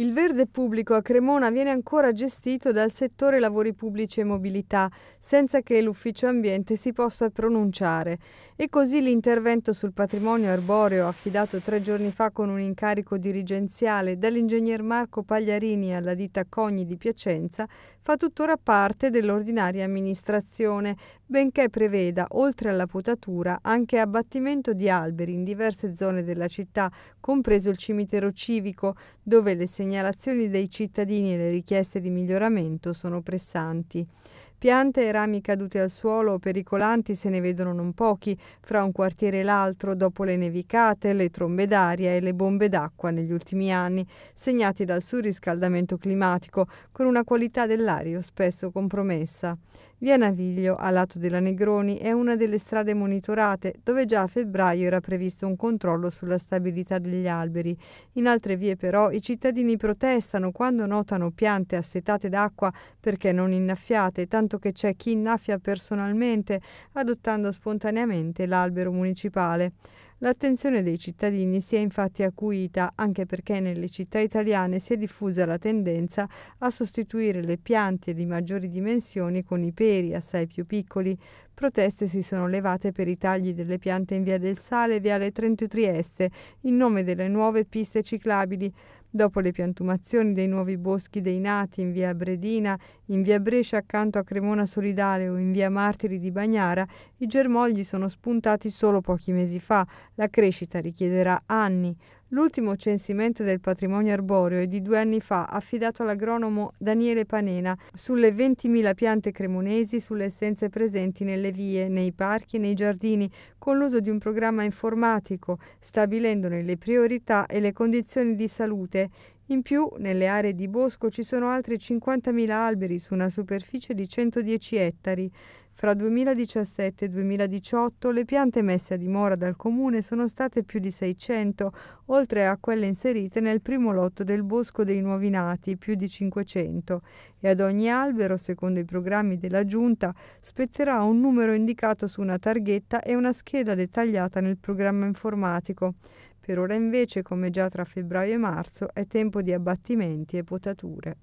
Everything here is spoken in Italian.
Il verde pubblico a Cremona viene ancora gestito dal settore lavori pubblici e mobilità, senza che l'ufficio ambiente si possa pronunciare. E così l'intervento sul patrimonio arboreo, affidato tre giorni fa con un incarico dirigenziale dall'ingegner Marco Pagliarini alla ditta Cogni di Piacenza, fa tuttora parte dell'ordinaria amministrazione, benché preveda, oltre alla potatura, anche abbattimento di alberi in diverse zone della città, compreso il cimitero civico, dove le segnalazioni segnalazioni dei cittadini e le richieste di miglioramento sono pressanti. Piante e rami caduti al suolo o pericolanti se ne vedono non pochi fra un quartiere e l'altro dopo le nevicate, le trombe d'aria e le bombe d'acqua negli ultimi anni, segnati dal surriscaldamento climatico, con una qualità dell'aria spesso compromessa. Via Naviglio, a lato della Negroni, è una delle strade monitorate, dove già a febbraio era previsto un controllo sulla stabilità degli alberi. In altre vie però i cittadini protestano quando notano piante assetate d'acqua perché non innaffiate, tanto che c'è chi innaffia personalmente adottando spontaneamente l'albero municipale. L'attenzione dei cittadini si è infatti acuita anche perché nelle città italiane si è diffusa la tendenza a sostituire le piante di maggiori dimensioni con i peri assai più piccoli. Proteste si sono levate per i tagli delle piante in via del Sale e via Le Trento Trieste in nome delle nuove piste ciclabili. Dopo le piantumazioni dei nuovi boschi dei nati in via Bredina, in via Brescia accanto a Cremona Solidale o in via Martiri di Bagnara, i germogli sono spuntati solo pochi mesi fa. La crescita richiederà anni. L'ultimo censimento del patrimonio arboreo è di due anni fa, affidato all'agronomo Daniele Panena, sulle 20.000 piante cremonesi, sulle essenze presenti nelle vie, nei parchi e nei giardini, con l'uso di un programma informatico, stabilendone le priorità e le condizioni di salute. In più, nelle aree di bosco ci sono altri 50.000 alberi su una superficie di 110 ettari. Fra 2017 e 2018 le piante messe a dimora dal comune sono state più di 600, oltre a quelle inserite nel primo lotto del Bosco dei Nuovi Nati, più di 500, e ad ogni albero, secondo i programmi della Giunta, spetterà un numero indicato su una targhetta e una scheda dettagliata nel programma informatico. Per ora invece, come già tra febbraio e marzo, è tempo di abbattimenti e potature.